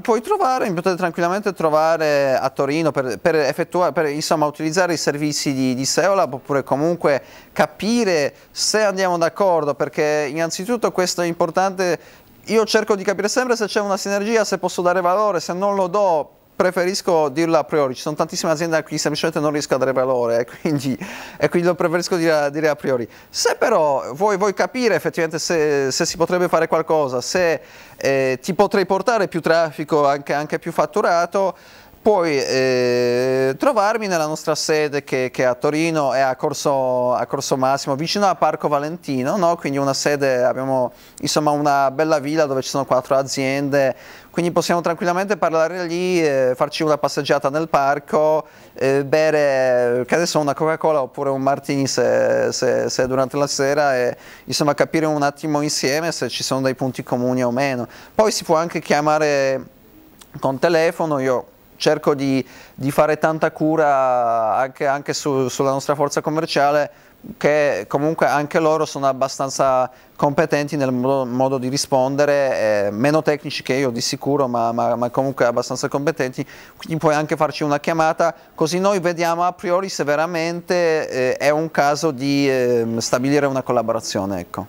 Puoi trovare, potete tranquillamente trovare a Torino per, per effettuare, per insomma, utilizzare i servizi di, di Seolab oppure comunque capire se andiamo d'accordo perché innanzitutto questo è importante, io cerco di capire sempre se c'è una sinergia, se posso dare valore, se non lo do preferisco dirlo a priori, ci sono tantissime aziende a cui semplicemente non riesco a dare valore e eh, quindi, e quindi lo preferisco dire, dire, a priori. Se però vuoi, vuoi capire effettivamente se, se, si potrebbe fare qualcosa, se eh, ti potrei portare più traffico, anche, anche più fatturato, poi eh, trovarmi nella nostra sede che, che a Torino è a Corso, a Corso, Massimo, vicino a Parco Valentino, no? quindi una sede, abbiamo insomma una bella villa dove ci sono quattro aziende, quindi possiamo tranquillamente parlare lì, eh, farci una passeggiata nel parco, eh, bere che adesso una Coca-Cola oppure un martini se, se, se, durante la sera e insomma capire un attimo insieme se ci sono dei punti comuni o meno. Poi si può anche chiamare con telefono, io cerco di, di, fare tanta cura anche, anche su, sulla nostra forza commerciale che comunque anche loro sono abbastanza competenti nel modo, modo di rispondere, eh, meno tecnici che io di sicuro, ma, ma, ma, comunque abbastanza competenti, quindi puoi anche farci una chiamata, così noi vediamo a priori se veramente eh, è un caso di eh, stabilire una collaborazione. Ecco.